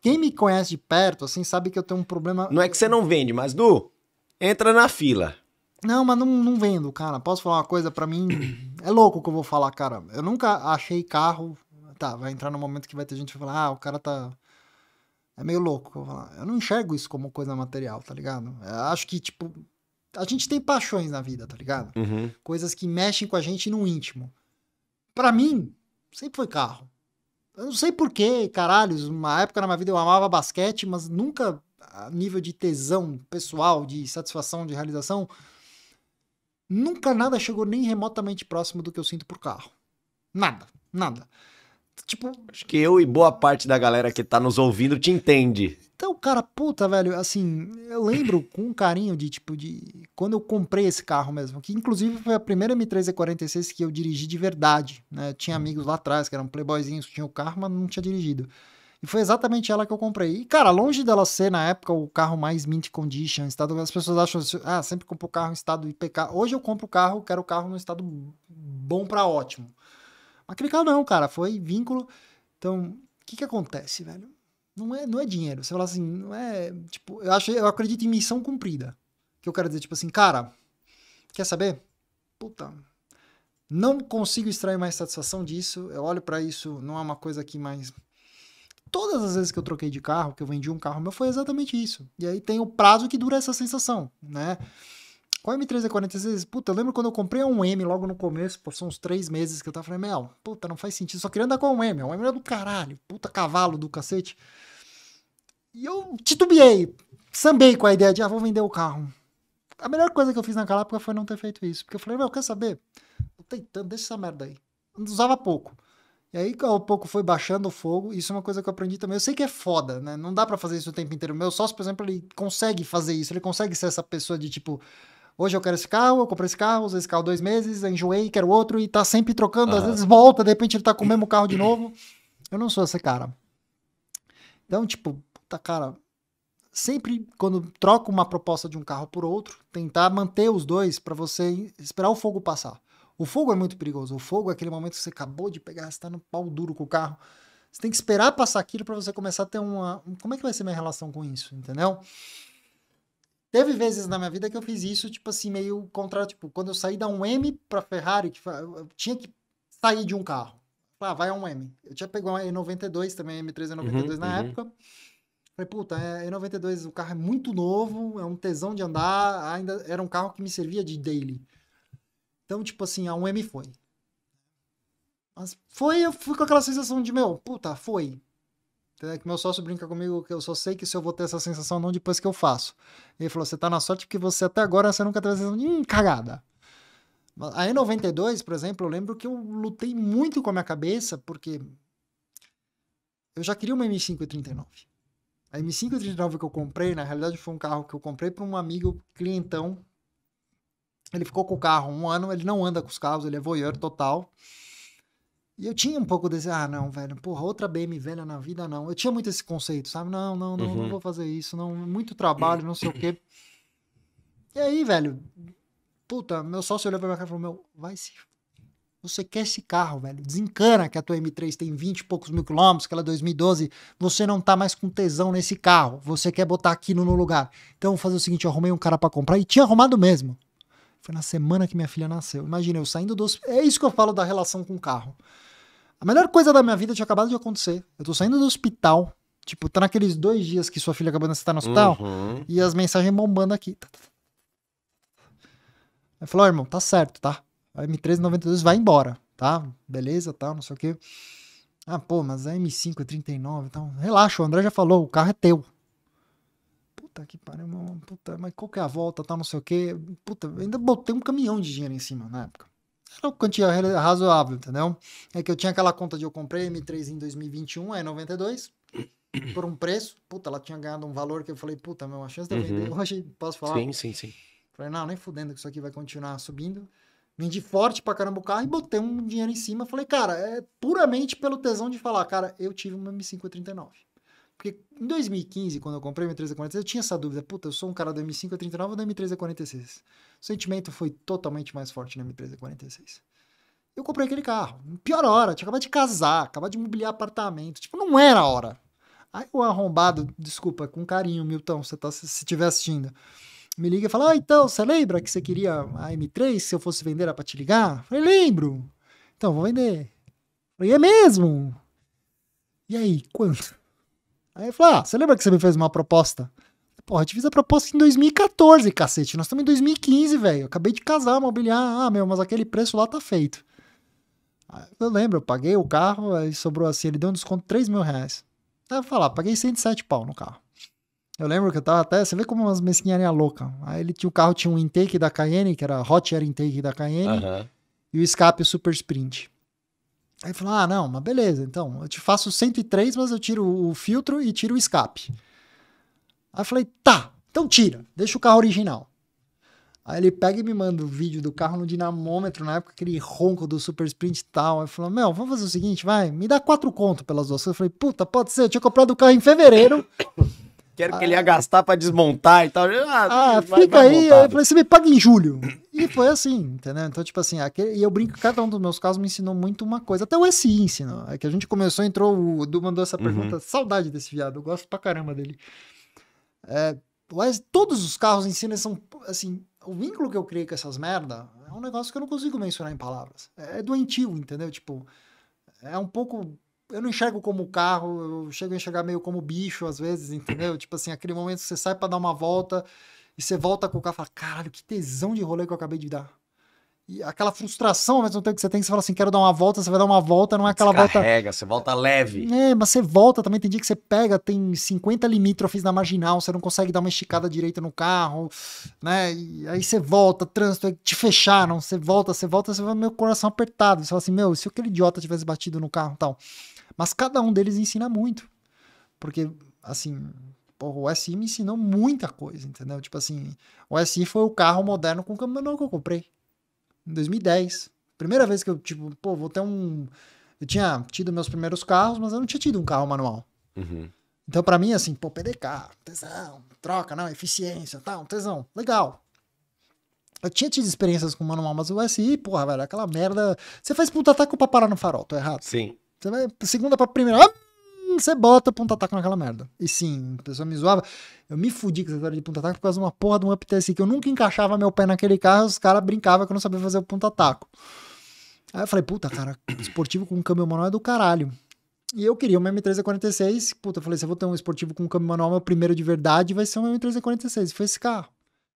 Quem me conhece de perto, assim, sabe que eu tenho um problema. Não é que você não vende, mas, Du, entra na fila. Não, mas não, não vendo, cara. Posso falar uma coisa? para mim, é louco o que eu vou falar, cara. Eu nunca achei carro. Tá, vai entrar no momento que vai ter gente que vai falar, ah, o cara tá. É meio louco. Eu, falar. eu não enxergo isso como coisa material, tá ligado? Eu acho que, tipo, a gente tem paixões na vida, tá ligado? Uhum. Coisas que mexem com a gente no íntimo. para mim, sempre foi carro. Eu não sei porquê, caralho. Uma época na minha vida eu amava basquete, mas nunca a nível de tesão pessoal, de satisfação, de realização. Nunca nada chegou nem remotamente próximo do que eu sinto por carro. Nada, nada. Tipo. Acho que eu e boa parte da galera que tá nos ouvindo te entende. Cara, puta, velho, assim, eu lembro com carinho de, tipo, de quando eu comprei esse carro mesmo, que inclusive foi a primeira M3 E46 que eu dirigi de verdade, né? Eu tinha amigos lá atrás que eram playboyzinhos, que tinham o carro, mas não tinha dirigido. E foi exatamente ela que eu comprei. E, cara, longe dela ser, na época, o carro mais mint condition, estado... As pessoas acham, ah, sempre compro o carro em estado IPK. Hoje eu compro o carro, quero o carro no estado bom para ótimo. Mas aquele carro não, cara, foi vínculo. Então, o que que acontece, velho? não é, não é dinheiro. Você fala assim, não é. Tipo, eu, acho, eu acredito em missão cumprida. Que eu quero dizer, tipo assim, cara, quer saber? Puta, não consigo extrair mais satisfação disso. Eu olho para isso, não é uma coisa que mais. Todas as vezes que eu troquei de carro, que eu vendi um carro meu, foi exatamente isso. E aí tem o prazo que dura essa sensação, né? Com a m 46? puta, eu lembro quando eu comprei a 1M logo no começo, pô, são uns três meses que eu tava falando, meu, puta, não faz sentido, só queria andar com a 1M, a 1M é do caralho, puta cavalo do cacete. E eu titubeei, sambei com a ideia de, ah, vou vender o carro. A melhor coisa que eu fiz naquela época foi não ter feito isso, porque eu falei, meu, quer saber? Tô tentando deixa essa merda aí. Eu usava pouco. E aí, ao pouco, foi baixando o fogo. Isso é uma coisa que eu aprendi também. Eu sei que é foda, né? Não dá para fazer isso o tempo inteiro. Meu sócio, por exemplo, ele consegue fazer isso. Ele consegue ser essa pessoa de tipo, Hoje eu quero esse carro, eu comprei esse carro, usei esse carro dois meses, enjoei, quero outro, e tá sempre trocando, uhum. às vezes volta, de repente ele tá com o mesmo carro de novo. Eu não sou esse cara. Então, tipo, puta cara, sempre quando troco uma proposta de um carro por outro, tentar manter os dois para você esperar o fogo passar. O fogo é muito perigoso. O fogo é aquele momento que você acabou de pegar, você tá no pau duro com o carro. Você tem que esperar passar aquilo para você começar a ter uma. Como é que vai ser minha relação com isso, entendeu? Teve vezes na minha vida que eu fiz isso, tipo assim, meio contrário. Tipo, quando eu saí da 1M pra Ferrari, que eu tinha que sair de um carro. Ah, vai a 1M. Eu tinha pegado uma E92 também, M3 E92 uhum, na uhum. época. Falei, puta, é E92, o carro é muito novo, é um tesão de andar, ainda era um carro que me servia de daily. Então, tipo assim, a 1M foi. Mas foi, eu fui com aquela sensação de, meu, puta, foi. É que meu sócio brinca comigo que eu só sei que se eu vou ter essa sensação não depois que eu faço. Ele falou: você tá na sorte porque você até agora você nunca teve essa sensação de hum, cagada. Aí e 92, por exemplo, eu lembro que eu lutei muito com a minha cabeça porque eu já queria uma M539. A M539 que eu comprei, na realidade, foi um carro que eu comprei para um amigo clientão. Ele ficou com o carro um ano, ele não anda com os carros, ele é voyeur total. E eu tinha um pouco desse, ah, não, velho, porra, outra BM velha na vida, não. Eu tinha muito esse conceito, sabe? Não, não, não, uhum. não vou fazer isso, não, muito trabalho, não sei o quê. E aí, velho, puta, meu sócio olhou pra minha cara e falou, meu, vai se... Você quer esse carro, velho, desencana que a tua M3 tem 20 e poucos mil quilômetros, que ela é 2012, você não tá mais com tesão nesse carro, você quer botar aquilo no lugar. Então, vou fazer o seguinte, eu arrumei um cara para comprar, e tinha arrumado mesmo. Foi na semana que minha filha nasceu. Imagina, eu saindo do hospital. É isso que eu falo da relação com o carro. A melhor coisa da minha vida tinha acabado de acontecer. Eu tô saindo do hospital. Tipo, tá naqueles dois dias que sua filha acabou de estar tá no hospital uhum. e as mensagens bombando aqui. Aí falou, oh, irmão, tá certo, tá? A M392 vai embora, tá? Beleza, tá? Não sei o quê. Ah, pô, mas a M5 é 39, então relaxa, o André já falou, o carro é teu puta que pariu, mano, puta, mas qual que é a volta, tal, tá, não sei o quê. Puta, ainda botei um caminhão de dinheiro em cima na época. Era uma quantia razoável, entendeu? É que eu tinha aquela conta de eu comprei M3 em 2021, é 92, por um preço. Puta, ela tinha ganhado um valor que eu falei, puta, meu, a chance de uhum. vender uhum. hoje, posso falar? Sim, sim, sim. Falei, não, nem fudendo que isso aqui vai continuar subindo. Vendi forte pra caramba o carro e botei um dinheiro em cima. Falei, cara, é puramente pelo tesão de falar, cara, eu tive uma M539. Porque em 2015, quando eu comprei m a 46 eu tinha essa dúvida. Puta, eu sou um cara do M5 a 39 ou da m 46 O sentimento foi totalmente mais forte na m 3 46 Eu comprei aquele carro. Pior hora, tinha acabado de casar, acabado de mobiliar apartamento. Tipo, não era a hora. Aí o arrombado, desculpa, com carinho, Milton, você tá, se estiver assistindo, me liga e fala: Ah, então, você lembra que você queria a M3? Se eu fosse vender, era pra te ligar? Eu falei: Lembro. Então, vou vender. Eu falei: É mesmo? E aí, quanto? Aí ele falou, ah, você lembra que você me fez uma proposta? Porra, eu te fiz a proposta em 2014, cacete. Nós estamos em 2015, velho. Acabei de casar, mobiliar. Ah, meu, mas aquele preço lá tá feito. Eu lembro, eu paguei o carro, aí sobrou assim, ele deu um desconto de 3 mil reais. Aí eu falar, paguei 107 pau no carro. Eu lembro que eu tava até, você vê como umas mesquinharias louca. Aí ele tinha o carro, tinha um intake da Cayenne, que era hot air intake da Cayenne, uhum. e o escape o super sprint. Aí falou: ah, não, mas beleza, então eu te faço 103, mas eu tiro o filtro e tiro o escape. Aí eu falei: tá, então tira, deixa o carro original. Aí ele pega e me manda o vídeo do carro no dinamômetro, na época aquele ronco do Super Sprint e tal. Aí falou: Meu, vamos fazer o seguinte, vai, me dá quatro conto pelas duas. Eu falei: Puta, pode ser, eu tinha comprado o carro em fevereiro. Quero que ah, ele ia é. gastar para desmontar e tal. Ah, ah fica vai aí, falei, você me paga em julho. E foi assim, entendeu? Então, tipo assim, aquele, e eu brinco, cada um dos meus casos me ensinou muito uma coisa. Até o SI ensinou. É que a gente começou, entrou, o Edu mandou essa uhum. pergunta. Uhum. Saudade desse viado, eu gosto pra caramba dele. É, mas todos os carros ensinam, são, assim, o vínculo que eu criei com essas merda é um negócio que eu não consigo mencionar em palavras. É, é doentio, entendeu? Tipo, é um pouco eu não enxergo como carro, eu chego a enxergar meio como bicho às vezes, entendeu? tipo assim, aquele momento que você sai para dar uma volta e você volta com o carro e fala, caralho, que tesão de rolê que eu acabei de dar. E aquela frustração ao mesmo tempo que você tem, que você fala assim, quero dar uma volta, você vai dar uma volta, não é aquela volta... Carrega, você volta leve. É, mas você volta também, tem dia que você pega, tem 50 limítrofes na marginal, você não consegue dar uma esticada direita no carro, né? E aí você volta, trânsito, é te fecharam, você volta, você volta, você vai meu coração apertado, você fala assim, meu, se aquele idiota tivesse batido no carro e tal... Mas cada um deles ensina muito. Porque, assim, porra, o SI me ensinou muita coisa, entendeu? Tipo assim, o SI foi o carro moderno com caminhão que eu comprei. Em 2010. Primeira vez que eu, tipo, pô, vou ter um. Eu tinha tido meus primeiros carros, mas eu não tinha tido um carro manual. Uhum. Então, para mim, assim, pô, PDK, tesão, troca, não, eficiência, tal, tesão, legal. Eu tinha tido experiências com manual, mas o SI, porra, velho, aquela merda. Você faz puta ataque o paparão no farol, tô errado? Sim. Você então, vai né, segunda pra primeira, ah, você bota ponto ataque naquela merda. E sim, a pessoa me zoava. Eu me fudi com essa história de ponto ataque por causa de uma porra de um up-TSI que eu nunca encaixava meu pé naquele carro, os caras brincavam que eu não sabia fazer o ponto ataco Aí eu falei, puta, cara, esportivo com câmbio manual é do caralho. E eu queria uma M346, puta, eu falei, se eu vou ter um esportivo com câmbio manual, meu primeiro de verdade vai ser uma M346. Foi esse carro.